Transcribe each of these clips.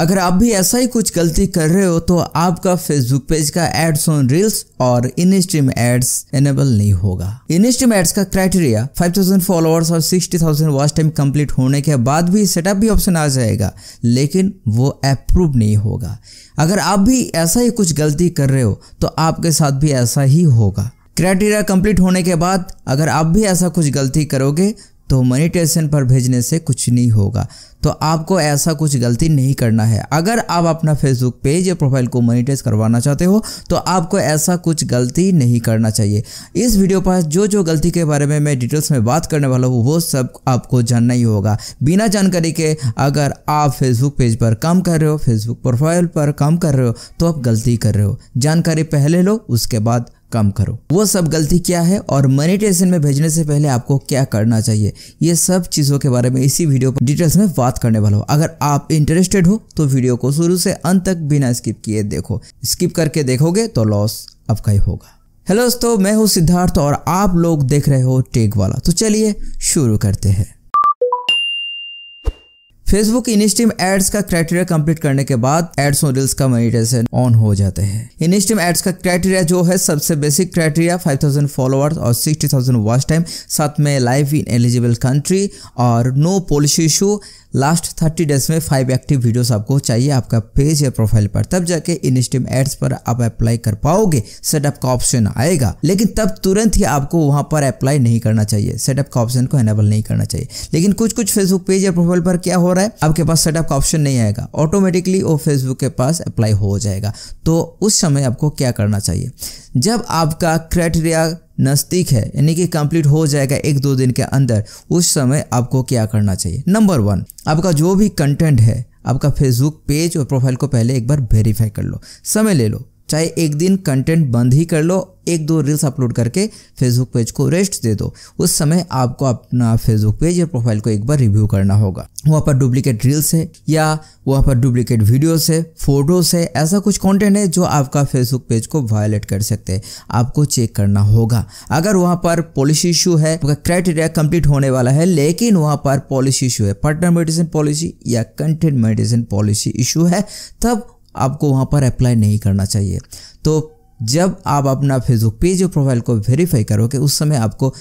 अगर आप भी ऐसा ही कुछ गलती कर रहे हो तो आपका फेसबुक पेज का एड्स ऑन रील्स और इन स्ट्रीम एड्स एनेबल नहीं होगा इन स्ट्रीम एड्स का क्राइटेरिया 5000 फॉलोअर्स और 60,000 वॉच टाइम कंप्लीट होने के बाद भी सेटअप भी ऑप्शन आ जाएगा लेकिन वो अप्रूव नहीं होगा अगर आप भी ऐसा ही कुछ गलती कर रहे हो तो आपके साथ भी ऐसा ही होगा क्राइटेरिया कंप्लीट होने के बाद अगर आप भी ऐसा कुछ गलती करोगे तो मनी टेंशन पर भेजने से कुछ नहीं होगा तो आपको ऐसा कुछ गलती नहीं करना है अगर आप अपना फेसबुक पेज या प्रोफाइल को मोनिटाइज करवाना चाहते हो तो आपको ऐसा कुछ गलती नहीं करना चाहिए इस वीडियो पर जो जो गलती के बारे में मैं डिटेल्स में बात करने वाला हूँ वो सब आपको जानना ही होगा बिना जानकारी के अगर आप फेसबुक पेज पर काम कर रहे हो फेसबुक प्रोफाइल पर काम कर रहे हो तो आप गलती कर रहे हो जानकारी पहले लो उसके बाद कम करो वो सब गलती क्या है और मनीटेशन में भेजने से पहले आपको क्या करना चाहिए ये सब चीज़ों के बारे में इसी वीडियो पर डिटेल्स में बात करने वाला हूँ अगर आप इंटरेस्टेड हो तो वीडियो को शुरू से अंत तक बिना स्किप किए देखो स्किप करके देखोगे तो लॉस आपका ही होगा हेलो दोस्तों मैं हूँ सिद्धार्थ और आप लोग देख रहे हो टेक वाला तो चलिए शुरू करते हैं फेसबुक इनस्टीम एड्स का क्राइटेरिया कंप्लीट करने के बाद एड्स और रील्स का मोनिटाइजेशन ऑन हो जाते हैं इनस्टीम एड्स का क्राइटेरिया जो है सबसे बेसिक क्राइटेरिया 5000 फॉलोअर्स और 60000 वॉच टाइम साथ में लाइव इन एलिजिबल कंट्री और no policy issue last 30 days में फाइव एक्टिव वीडियोस आपको चाहिए आपका पेज या प्रोफाइल पर तब जाके इनस्टिम एड्स पर आप अप्लाई कर पाओगे सेटअप का ऑप्शन आएगा लेकिन तब तुरंत ही आपको वहां पर अप्लाई नहीं करना चाहिए सेटअप का ऑप्शन को एनेबल नहीं करना चाहिए लेकिन कुछ कुछ फेसबुक पेज या प्रोफाइल पर क्या हो रहा है है आपके पास सेटअप का ऑप्शन नहीं आएगा ऑटोमेटिकली वो फेसबुक के पास अप्लाई हो जाएगा तो उस समय आपको क्या करना चाहिए जब आपका क्राइटेरिया नज़दीक है यानी कि कंप्लीट हो जाएगा एक दो दिन के अंदर उस समय आपको क्या करना चाहिए नंबर वन आपका जो भी कंटेंट है आपका फेसबुक पेज और प्रोफाइल को पहले एक बार वेरीफाई कर लो समय ले लो चाहे एक दिन कंटेंट बंद ही कर लो एक दो रील्स अपलोड करके फेसबुक पेज को रेस्ट दे दो उस समय आपको अपना फेसबुक पेज या प्रोफाइल को एक बार रिव्यू करना होगा वहाँ पर डुप्लीकेट रील्स है या वहाँ पर डुप्लीकेट वीडियोस है फोटोस है ऐसा कुछ कंटेंट है जो आपका फेसबुक पेज को वायलेट कर सकते हैं आपको चेक करना होगा अगर वहाँ पर पॉलिसी इशू है आपका क्राइटेरिया कंप्लीट होने वाला है लेकिन वहाँ पर पॉलिसी इशू है पार्टनर मेडिसिन पॉलिसी या कंटेंट मेडिसिन पॉलिसी इशू है तब आपको वहाँ पर अप्लाई नहीं करना चाहिए तो जब आप अपना फेसबुक पेज और प्रोफाइल को वेरीफाई करोगे उस समय आपको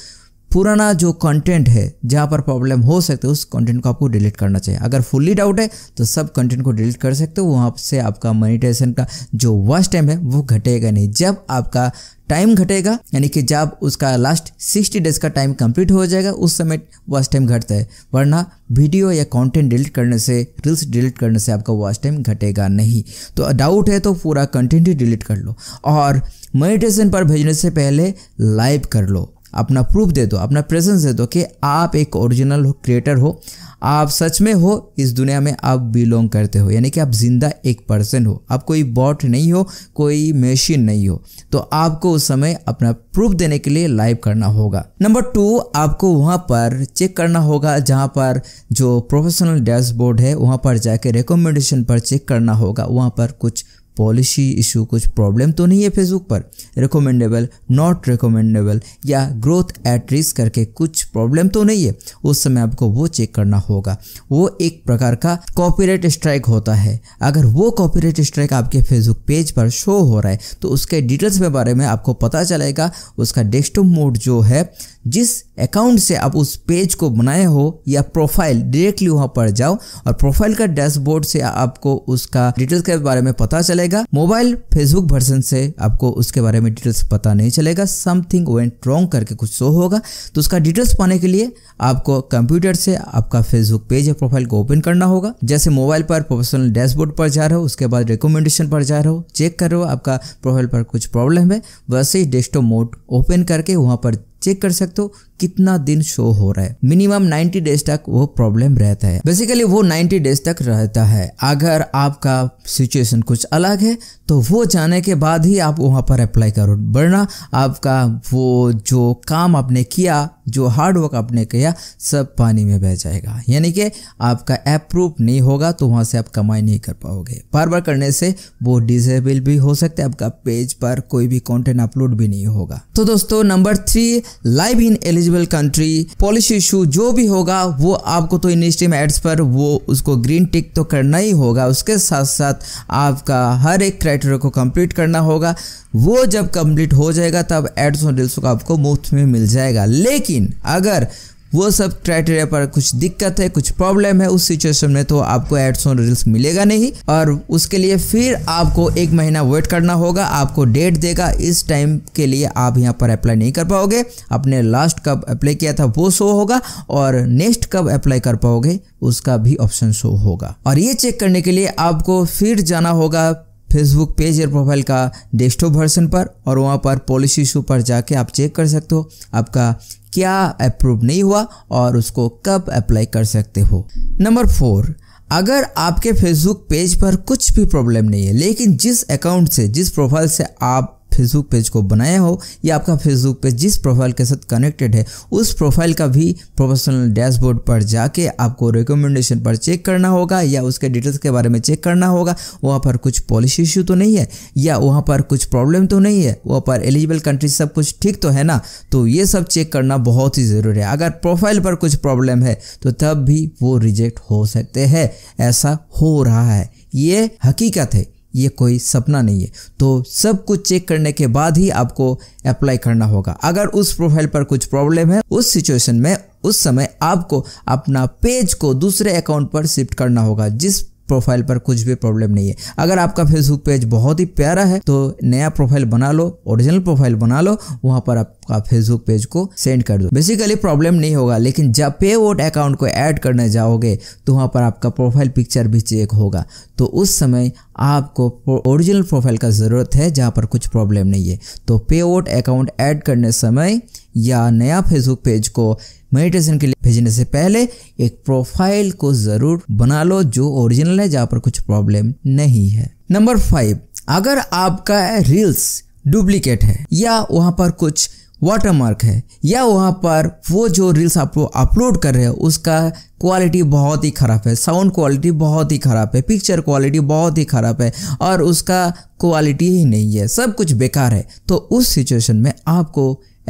पुराना जो कंटेंट है जहाँ पर प्रॉब्लम हो सकते उस कंटेंट को आपको डिलीट करना चाहिए अगर फुल्ली डाउट है तो सब कंटेंट को डिलीट कर सकते हो वहाँ से आपका मोनिटेशन का जो वॉच टाइम है वो घटेगा नहीं जब आपका टाइम घटेगा यानी कि जब उसका लास्ट सिक्सटी डेज का टाइम कंप्लीट हो जाएगा उस समय वॉच टाइम घटता है वरना वीडियो या कंटेंट डिलीट करने से रील्स डिलीट करने से आपका वॉच टाइम घटेगा नहीं तो डाउट है तो पूरा कंटेंट ही डिलीट कर लो और मेडिटेशन पर भेजने से पहले लाइव कर लो अपना प्रूफ दे दो अपना प्रेजेंस दे दो कि आप एक ओरिजिनल क्रिएटर हो आप सच में हो इस दुनिया में आप बिलोंग करते हो यानी कि आप जिंदा एक पर्सन हो आप कोई बॉट नहीं हो कोई मशीन नहीं हो तो आपको उस समय अपना प्रूफ देने के लिए लाइव करना होगा नंबर टू आपको वहाँ पर चेक करना होगा जहाँ पर जो प्रोफेशनल डैशबोर्ड है वहाँ पर जाके रिकमेंडेशन पर चेक करना होगा वहाँ पर कुछ पॉलिसी इशू कुछ प्रॉब्लम तो नहीं है फेसबुक पर रिकमेंडेबल नॉट रिकमेंडेबल या ग्रोथ एट रिस्क करके कुछ प्रॉब्लम तो नहीं है उस समय आपको वो चेक करना होगा वो एक प्रकार का कॉपीराइट स्ट्राइक होता है अगर वो कॉपीराइट स्ट्राइक आपके फेसबुक पेज पर शो हो रहा है तो उसके डिटेल्स के बारे में आपको पता चलेगा उसका डेस्कटॉप मोड जो है जिस अकाउंट से आप उस पेज को बनाए हो या प्रोफाइल डायरेक्टली वहां पर जाओ और प्रोफाइल का डैशबोर्ड से आपको उसका डिटेल्स के बारे में पता चलेगा मोबाइल फेसबुक वर्जन से आपको उसके बारे में डिटेल्स पता नहीं चलेगा समथिंग वेंट रॉन्ग करके कुछ शो होगा तो उसका डिटेल्स पाने के लिए आपको कंप्यूटर से आपका फेसबुक पेज या प्रोफाइल को ओपन करना होगा जैसे मोबाइल पर प्रोफेशनल डैशबोर्ड पर जा रहे हो उसके बाद रिकमेंडेशन पर जा रहे हो चेक कर रहे हो आपका प्रोफाइल पर कुछ प्रॉब्लम है वैसे ही डेस्कटॉप मोड ओपन करके वहां पर चेक कर सकते हो कितना दिन शो हो रहा है मिनिमम 90 डेज तक वो प्रॉब्लम रहता है बेसिकली वो 90 डेज तक रहता है अगर आपका सिचुएशन कुछ अलग है तो वो जाने के बाद ही आप वहां पर अप्लाई करो वरना आपका वो जो काम आपने किया जो हार्डवर्क आपने किया सब पानी में बह जाएगा यानी कि आपका अप्रूव नहीं होगा तो वहाँ से आप कमाई नहीं कर पाओगे बार बार करने से वो डिजेबल भी हो सकता है आपका पेज पर कोई भी कॉन्टेंट अपलोड भी नहीं होगा तो दोस्तों number three live in eligible country policy issue जो भी होगा वो आपको तो इनिस्ट्रीम एड्स पर वो उसको ग्रीन टिक तो करना ही होगा उसके साथ साथ आपका हर एक क्राइटेरिया को कंप्लीट करना होगा वो जब कंप्लीट हो जाएगा तब एड्स और रील्स को आपको मुफ्त में मिल जाएगा लेकिन अगर वो सब क्राइटेरिया पर कुछ दिक्कत है कुछ प्रॉब्लम है उस सिचुएशन में तो आपको एड्स और रील्स मिलेगा नहीं और उसके लिए फिर आपको एक महीना वेट करना होगा आपको डेट देगा इस टाइम के लिए आप यहाँ पर अप्लाई नहीं कर पाओगे आपने लास्ट कब अप्लाई किया था वो शो होगा और नेक्स्ट कब अप्लाई कर पाओगे उसका भी ऑप्शन शो होगा और ये चेक करने के लिए आपको फिर जाना होगा फेसबुक पेज या प्रोफाइल का डेस्कटॉप वर्सन पर और वहाँ पर पॉलिसी इशू पर जाके आप चेक कर सकते हो आपका क्या अप्रूव नहीं हुआ और उसको कब अप्लाई कर सकते हो नंबर फोर अगर आपके फेसबुक पेज पर कुछ भी प्रॉब्लम नहीं है लेकिन जिस अकाउंट से जिस प्रोफाइल से आप फेसबुक पेज को बनाया हो या आपका फेसबुक पेज जिस प्रोफाइल के साथ कनेक्टेड है उस प्रोफाइल का भी प्रोफेशनल डैशबोर्ड पर जाके आपको रिकमेंडेशन पर चेक करना होगा या उसके डिटेल्स के बारे में चेक करना होगा वहाँ पर कुछ पॉलिसी इश्यू तो नहीं है या वहाँ पर कुछ प्रॉब्लम तो नहीं है वहाँ पर एलिजिबल कंट्री सब कुछ ठीक तो है ना तो ये सब चेक करना बहुत ही ज़रूरी है अगर प्रोफाइल पर कुछ प्रॉब्लम है तो तब भी वो रिजेक्ट हो सकते हैं ऐसा हो रहा है ये हकीकत है ये कोई सपना नहीं है तो सब कुछ चेक करने के बाद ही आपको अप्लाई करना होगा अगर उस प्रोफाइल पर कुछ प्रॉब्लम है उस सिचुएशन में उस समय आपको अपना पेज को दूसरे अकाउंट पर शिफ्ट करना होगा जिस प्रोफाइल पर कुछ भी प्रॉब्लम नहीं है अगर आपका फेसबुक पेज बहुत ही प्यारा है तो नया प्रोफाइल बना लो ओरिजिनल प्रोफाइल बना लो वहाँ पर आपका फेसबुक पेज को सेंड कर दो बेसिकली प्रॉब्लम नहीं होगा लेकिन जब पे वोट अकाउंट को ऐड करने जाओगे तो वहाँ पर आपका प्रोफाइल पिक्चर भी चेक होगा तो उस समय आपको ओरिजिनल प्रोफाइल का ज़रूरत है जहाँ पर कुछ प्रॉब्लम नहीं है तो पे आउट अकाउंट ऐड करने समय या नया फेसबुक पेज को मेडिटेशन के लिए भेजने से पहले एक प्रोफाइल को ज़रूर बना लो जो ओरिजिनल है जहाँ पर कुछ प्रॉब्लम नहीं है नंबर फाइव अगर आपका रील्स डुप्लीकेट है या वहाँ पर कुछ वाटरमार्क है या वहाँ पर वो जो रील्स आप लोग अपलोड कर रहे हो उसका क्वालिटी बहुत ही ख़राब है साउंड क्वालिटी बहुत ही ख़राब है पिक्चर क्वालिटी बहुत ही ख़राब है और उसका क्वालिटी ही नहीं है सब कुछ बेकार है तो उस सिचुएशन में आपको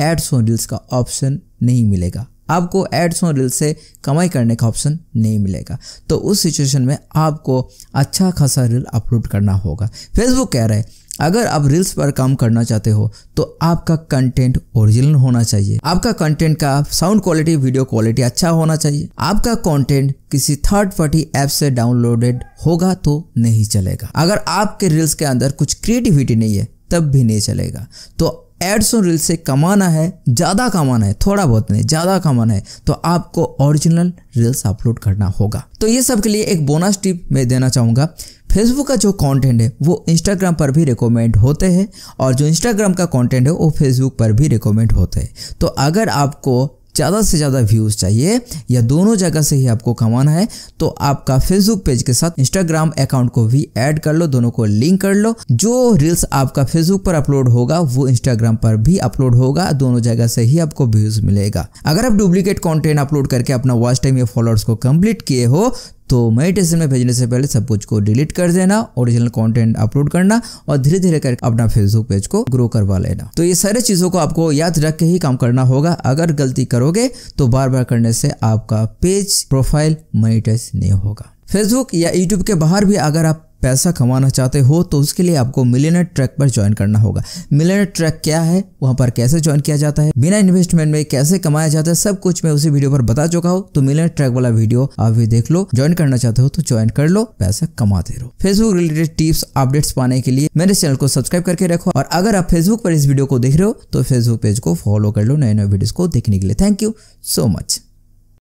एड्स ऑन रील्स का ऑप्शन नहीं मिलेगा आपको एड्स और रील्स से कमाई करने का ऑप्शन नहीं मिलेगा तो उस सिचुएशन में आपको अच्छा खासा रील अपलोड करना होगा फेसबुक कह रहा है अगर आप रील्स पर काम करना चाहते हो तो आपका कंटेंट ओरिजिनल होना चाहिए आपका कंटेंट का साउंड क्वालिटी वीडियो क्वालिटी अच्छा होना चाहिए आपका कंटेंट किसी थर्ड पार्टी ऐप से डाउनलोडेड होगा तो नहीं चलेगा अगर आपके रील्स के अंदर कुछ क्रिएटिविटी नहीं है तब भी नहीं चलेगा तो एड्स और रील से कमाना है ज़्यादा कमाना है थोड़ा बहुत नहीं ज़्यादा कमाना है तो आपको ओरिजिनल रील्स अपलोड करना होगा तो ये सब के लिए एक बोनस टिप मैं देना चाहूँगा फेसबुक का जो कंटेंट है वो इंस्टाग्राम पर भी रिकमेंड होते हैं और जो इंस्टाग्राम का कंटेंट है वो फेसबुक पर भी रिकमेंड होते हैं तो अगर आपको ज़्यादा से ज़्यादा व्यूज़ चाहिए या दोनों जगह से ही आपको कमाना है तो आपका फेसबुक पेज के साथ इंस्टाग्राम अकाउंट को भी ऐड कर लो दोनों को लिंक कर लो जो रील्स आपका फेसबुक पर अपलोड होगा वो इंस्टाग्राम पर भी अपलोड होगा दोनों जगह से ही आपको व्यूज़ मिलेगा अगर आप डुप्लीकेट कॉन्टेंट अपलोड करके अपना वॉच टाइम या फॉलोअर्स को कम्प्लीट किए हो तो मेडिटेशन में भेजने से पहले सब कुछ को डिलीट कर देना ओरिजिनल कंटेंट अपलोड करना और धीरे धीरे करके अपना फेसबुक पेज को ग्रो करवा लेना तो ये सारे चीज़ों को आपको याद रख के ही काम करना होगा अगर गलती करोगे तो बार बार करने से आपका पेज प्रोफाइल मोनिटाइज नहीं होगा फेसबुक या यूट्यूब के बाहर भी अगर आप पैसा कमाना चाहते हो तो उसके लिए आपको मिलेनर ट्रैक पर ज्वाइन करना होगा मिलेनर ट्रैक क्या है वहां पर कैसे ज्वाइन किया जाता है बिना इन्वेस्टमेंट में कैसे कमाया जाता है सब कुछ मैं उसी वीडियो पर बता चुका हूँ तो मिलेनर ट्रैक वाला वीडियो आप भी देख लो ज्वाइन करना चाहते हो तो ज्वाइन कर लो पैसा कमाते रहो फेसबुक रिलेटेड टिप्स अपडेट्स पाने के लिए मेरे चैनल को सब्सक्राइब करके रखो और अगर आप फेसबुक पर इस वीडियो को देख रहे हो तो फेसबुक पेज को फॉलो कर लो नए नए वीडियो को देखने के लिए थैंक यू सो मच